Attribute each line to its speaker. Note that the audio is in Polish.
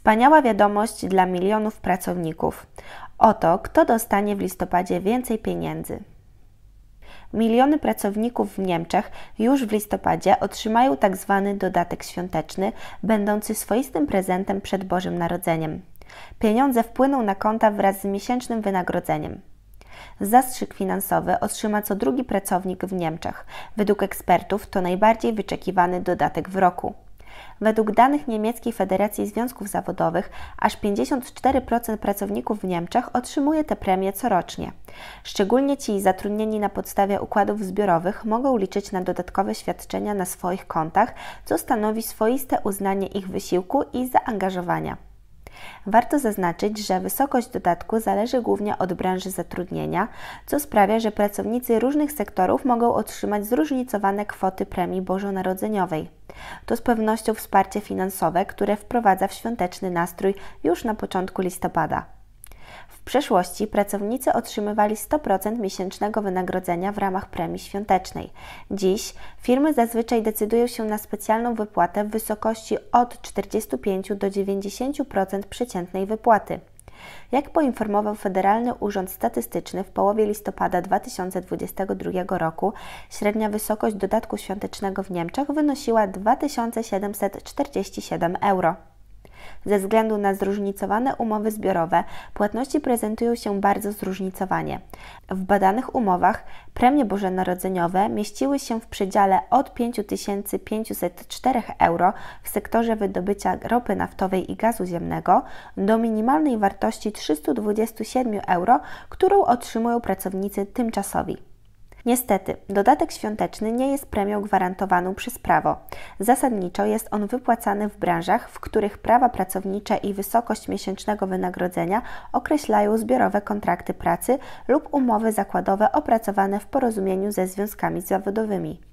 Speaker 1: Wspaniała wiadomość dla milionów pracowników. Oto, kto dostanie w listopadzie więcej pieniędzy. Miliony pracowników w Niemczech już w listopadzie otrzymają tzw. Tak dodatek świąteczny, będący swoistym prezentem przed Bożym Narodzeniem. Pieniądze wpłyną na konta wraz z miesięcznym wynagrodzeniem. Zastrzyk finansowy otrzyma co drugi pracownik w Niemczech. Według ekspertów to najbardziej wyczekiwany dodatek w roku. Według danych niemieckiej Federacji Związków Zawodowych aż 54% pracowników w Niemczech otrzymuje te premie corocznie. Szczególnie ci zatrudnieni na podstawie układów zbiorowych mogą liczyć na dodatkowe świadczenia na swoich kontach, co stanowi swoiste uznanie ich wysiłku i zaangażowania. Warto zaznaczyć, że wysokość dodatku zależy głównie od branży zatrudnienia, co sprawia, że pracownicy różnych sektorów mogą otrzymać zróżnicowane kwoty premii bożonarodzeniowej. To z pewnością wsparcie finansowe, które wprowadza w świąteczny nastrój już na początku listopada. W przeszłości pracownicy otrzymywali 100% miesięcznego wynagrodzenia w ramach premii świątecznej. Dziś firmy zazwyczaj decydują się na specjalną wypłatę w wysokości od 45 do 90% przeciętnej wypłaty. Jak poinformował Federalny Urząd Statystyczny w połowie listopada 2022 roku, średnia wysokość dodatku świątecznego w Niemczech wynosiła 2747 euro. Ze względu na zróżnicowane umowy zbiorowe, płatności prezentują się bardzo zróżnicowanie. W badanych umowach premie bożonarodzeniowe mieściły się w przedziale od 5504 euro w sektorze wydobycia ropy naftowej i gazu ziemnego do minimalnej wartości 327 euro, którą otrzymują pracownicy tymczasowi. Niestety, dodatek świąteczny nie jest premią gwarantowaną przez prawo. Zasadniczo jest on wypłacany w branżach, w których prawa pracownicze i wysokość miesięcznego wynagrodzenia określają zbiorowe kontrakty pracy lub umowy zakładowe opracowane w porozumieniu ze związkami zawodowymi.